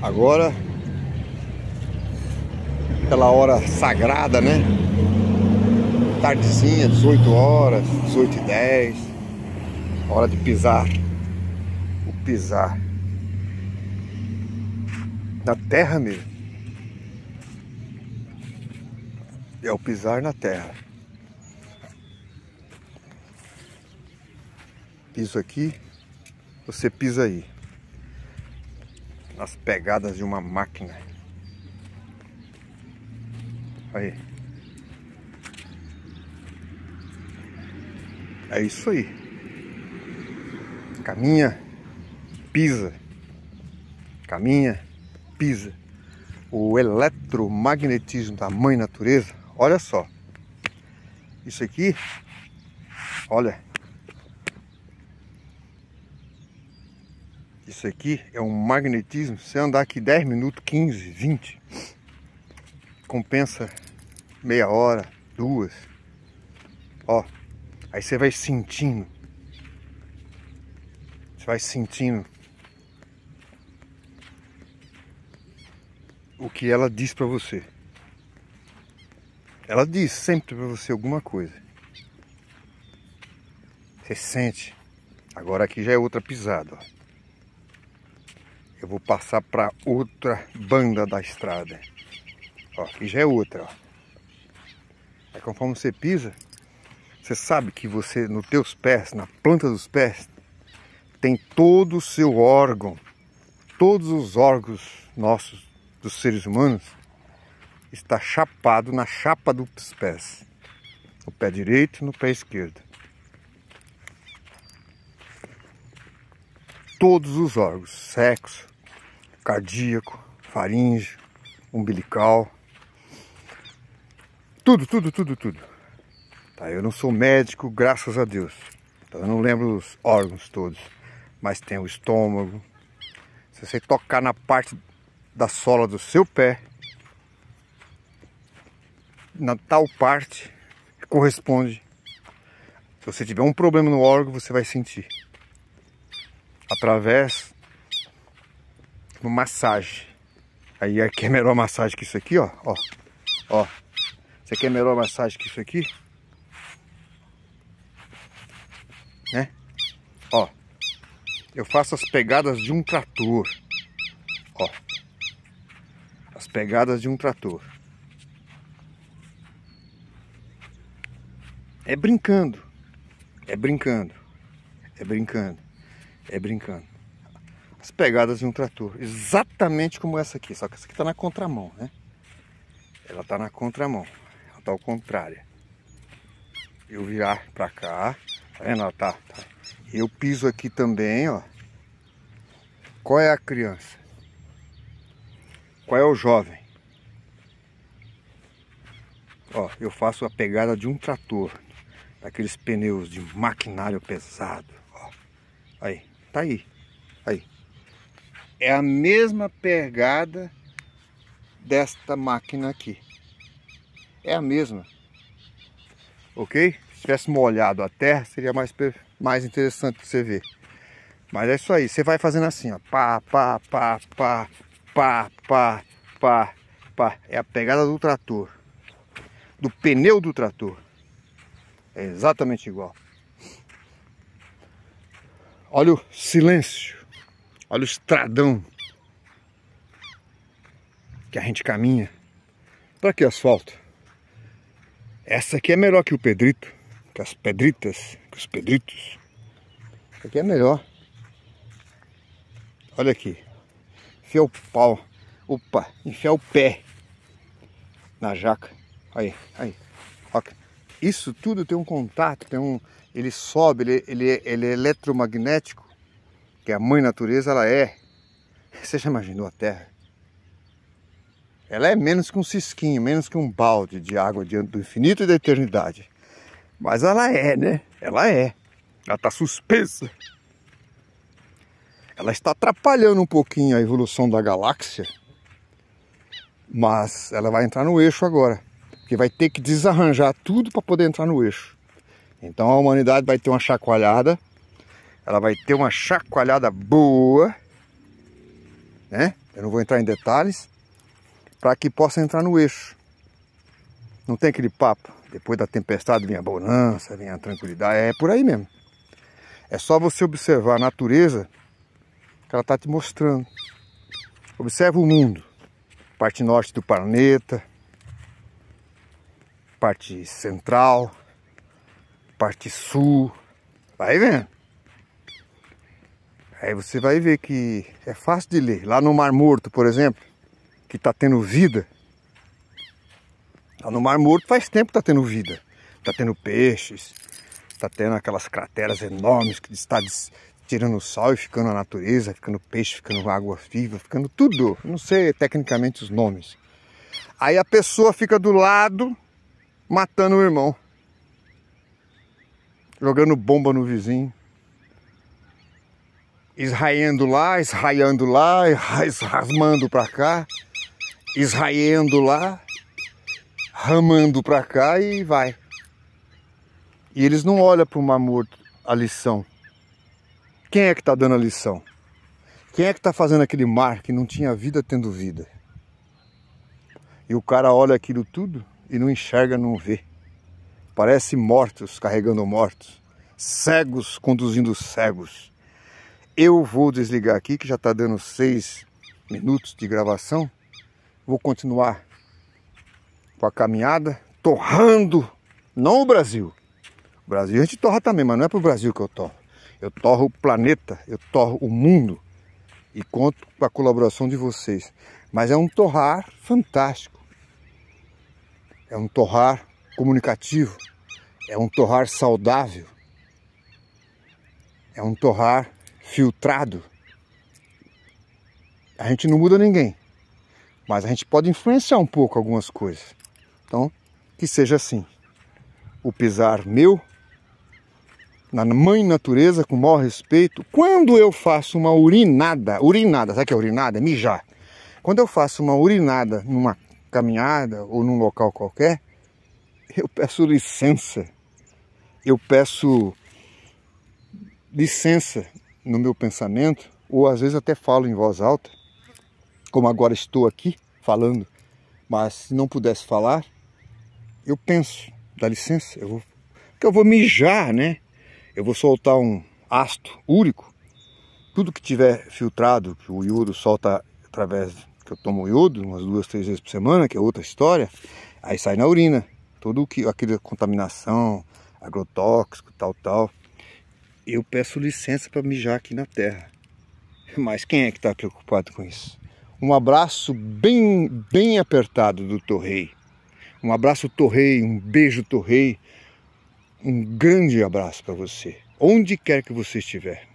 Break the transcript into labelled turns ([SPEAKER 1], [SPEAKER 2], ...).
[SPEAKER 1] Agora, aquela hora sagrada, né? Tardezinha, 18 horas, 18 e 10. Hora de pisar. O pisar. Na terra mesmo. É o pisar na terra. Piso aqui, você pisa aí nas pegadas de uma máquina. Aí. É isso aí. Caminha, pisa. Caminha, pisa. O eletromagnetismo da mãe natureza, olha só. Isso aqui, olha, Isso aqui é um magnetismo. Se andar aqui 10 minutos, 15, 20, compensa meia hora, duas. Ó, aí você vai sentindo. Você vai sentindo o que ela diz para você. Ela diz sempre para você alguma coisa. Você sente. Agora aqui já é outra pisada, ó. Eu vou passar para outra banda da estrada. Ó, aqui já é outra, ó. É conforme você pisa, você sabe que você, nos teus pés, na planta dos pés, tem todo o seu órgão, todos os órgãos nossos, dos seres humanos, está chapado na chapa dos pés. No pé direito e no pé esquerdo. Todos os órgãos, sexo, cardíaco, faringe, umbilical. Tudo, tudo, tudo, tudo. Tá, eu não sou médico, graças a Deus. Então, eu não lembro os órgãos todos, mas tem o estômago. Se você tocar na parte da sola do seu pé, na tal parte corresponde. Se você tiver um problema no órgão, você vai sentir. Através Tipo massagem. Aí aqui é melhor massagem que isso aqui, ó. Ó. Ó. Isso aqui é melhor massagem que isso aqui. Né? Ó. Eu faço as pegadas de um trator. Ó. As pegadas de um trator. É brincando. É brincando. É brincando. É brincando as pegadas de um trator. Exatamente como essa aqui, só que essa aqui está na contramão, né? Ela está na contramão, ela está ao contrário. Eu virar para cá, tá vendo? Ela tá, tá. Eu piso aqui também, ó. Qual é a criança? Qual é o jovem? Ó, eu faço a pegada de um trator, daqueles pneus de maquinário pesado, ó. Aí, tá aí, aí. É a mesma pegada desta máquina aqui. É a mesma. Ok? Se tivesse molhado a terra, seria mais, mais interessante você ver. Mas é isso aí. Você vai fazendo assim, ó. Pá, pá, pá, pá, pá, pá, pá, pá. É a pegada do trator. Do pneu do trator. É exatamente igual. Olha o silêncio. Olha o estradão que a gente caminha. Pra tá que asfalto? Essa aqui é melhor que o Pedrito, que as pedritas, que os pedritos. Essa aqui é melhor. Olha aqui. Enfiar o pau. Opa, enfiar o pé na jaca. Aí, aí. Isso tudo tem um contato, tem um. Ele sobe, ele, ele, ele é eletromagnético porque a mãe natureza, ela é. Você já imaginou a terra? Ela é menos que um cisquinho, menos que um balde de água diante do infinito e da eternidade. Mas ela é, né? Ela é. Ela está suspensa. Ela está atrapalhando um pouquinho a evolução da galáxia. Mas ela vai entrar no eixo agora. Porque vai ter que desarranjar tudo para poder entrar no eixo. Então a humanidade vai ter uma chacoalhada ela vai ter uma chacoalhada boa, né? Eu não vou entrar em detalhes, para que possa entrar no eixo. Não tem aquele papo, depois da tempestade vem a bonança, vem a tranquilidade, é por aí mesmo. É só você observar a natureza que ela está te mostrando. Observa o mundo, parte norte do planeta, parte central, parte sul, vai vendo. Aí você vai ver que é fácil de ler. Lá no Mar Morto, por exemplo, que está tendo vida. Lá no Mar Morto faz tempo que está tendo vida. Está tendo peixes, está tendo aquelas crateras enormes que está tirando o sol e ficando a natureza, ficando peixe, ficando água viva, ficando tudo. Não sei tecnicamente os nomes. Aí a pessoa fica do lado matando o irmão. Jogando bomba no vizinho. Israendo lá, israiando lá, rasmando para cá, israendo lá, ramando para cá e vai. E eles não olham para o mar morto a lição. Quem é que está dando a lição? Quem é que está fazendo aquele mar que não tinha vida tendo vida? E o cara olha aquilo tudo e não enxerga, não vê. Parece mortos carregando mortos, cegos conduzindo cegos. Eu vou desligar aqui, que já está dando seis minutos de gravação. Vou continuar com a caminhada, torrando, não o Brasil. O Brasil a gente torra também, mas não é para o Brasil que eu torro. Eu torro o planeta, eu torro o mundo. E conto com a colaboração de vocês. Mas é um torrar fantástico. É um torrar comunicativo. É um torrar saudável. É um torrar filtrado, a gente não muda ninguém. Mas a gente pode influenciar um pouco algumas coisas. Então, que seja assim. O pisar meu, na mãe natureza, com o maior respeito, quando eu faço uma urinada, urinada, sabe o que é urinada? É mijar. Quando eu faço uma urinada numa caminhada ou num local qualquer, eu peço licença. Eu peço licença no meu pensamento, ou às vezes até falo em voz alta, como agora estou aqui falando, mas se não pudesse falar, eu penso, dá licença, eu vou, porque eu vou mijar, né? Eu vou soltar um ácido úrico, tudo que tiver filtrado, que o iodo solta através que eu tomo iodo umas duas, três vezes por semana, que é outra história, aí sai na urina, tudo que aquela contaminação, agrotóxico, tal, tal, eu peço licença para mijar aqui na terra. Mas quem é que está preocupado com isso? Um abraço bem, bem apertado do Torrei. Um abraço Torrei, um beijo Torrei. Um grande abraço para você, onde quer que você estiver.